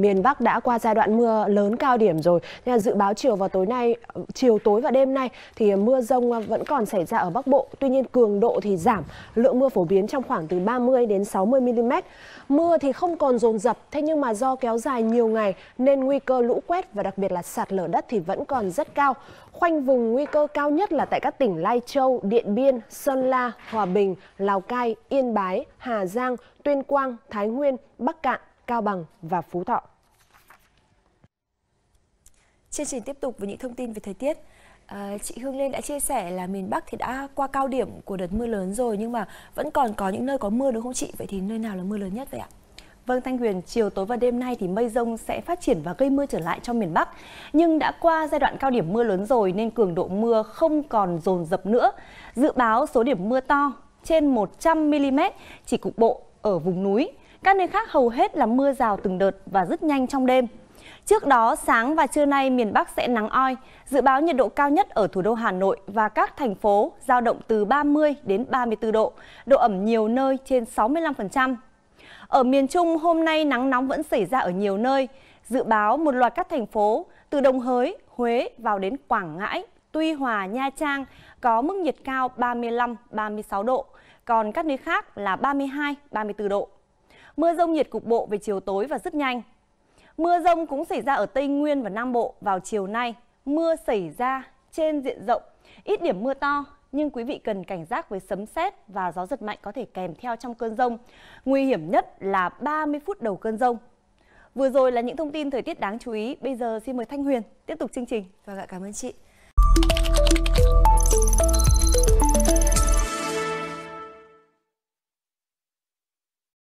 Miền Bắc đã qua giai đoạn mưa lớn cao điểm rồi. Nên dự báo chiều vào tối nay, chiều tối và đêm nay thì mưa rông vẫn còn xảy ra ở Bắc Bộ. Tuy nhiên cường độ thì giảm, lượng mưa phổ biến trong khoảng từ 30 đến 60 mm. Mưa thì không còn dồn dập, thế nhưng mà do kéo dài nhiều ngày nên nguy cơ lũ quét và đặc biệt là sạt lở đất thì vẫn còn rất cao. Khoanh vùng nguy cơ cao nhất là tại các tỉnh Lai Châu, Điện Biên, Sơn La, Hòa Bình, Lào Cai, Yên Bái, Hà Giang, Tuyên Quang, Thái Nguyên, Bắc Cạn, Cao Bằng và Phú Thọ. Chương trình tiếp tục với những thông tin về thời tiết. À, chị Hương Lên đã chia sẻ là miền Bắc thì đã qua cao điểm của đợt mưa lớn rồi nhưng mà vẫn còn có những nơi có mưa đúng không chị? Vậy thì nơi nào là mưa lớn nhất vậy ạ? Vâng Thanh Huyền, chiều tối và đêm nay thì mây rông sẽ phát triển và gây mưa trở lại cho miền Bắc. Nhưng đã qua giai đoạn cao điểm mưa lớn rồi nên cường độ mưa không còn dồn dập nữa. Dự báo số điểm mưa to trên 100mm chỉ cục bộ ở vùng núi các nơi khác hầu hết là mưa rào từng đợt và rất nhanh trong đêm. Trước đó, sáng và trưa nay miền Bắc sẽ nắng oi. Dự báo nhiệt độ cao nhất ở thủ đô Hà Nội và các thành phố giao động từ 30 đến 34 độ, độ ẩm nhiều nơi trên 65%. Ở miền Trung, hôm nay nắng nóng vẫn xảy ra ở nhiều nơi. Dự báo một loạt các thành phố từ Đồng Hới, Huế vào đến Quảng Ngãi, Tuy Hòa, Nha Trang có mức nhiệt cao 35-36 độ, còn các nơi khác là 32-34 độ mưa rông nhiệt cục bộ về chiều tối và rất nhanh. Mưa rông cũng xảy ra ở Tây Nguyên và Nam Bộ vào chiều nay. Mưa xảy ra trên diện rộng, ít điểm mưa to, nhưng quý vị cần cảnh giác với sấm sét và gió giật mạnh có thể kèm theo trong cơn rông. Nguy hiểm nhất là 30 phút đầu cơn rông. Vừa rồi là những thông tin thời tiết đáng chú ý. Bây giờ xin mời Thanh Huyền tiếp tục chương trình. Vâng ạ, cảm ơn chị.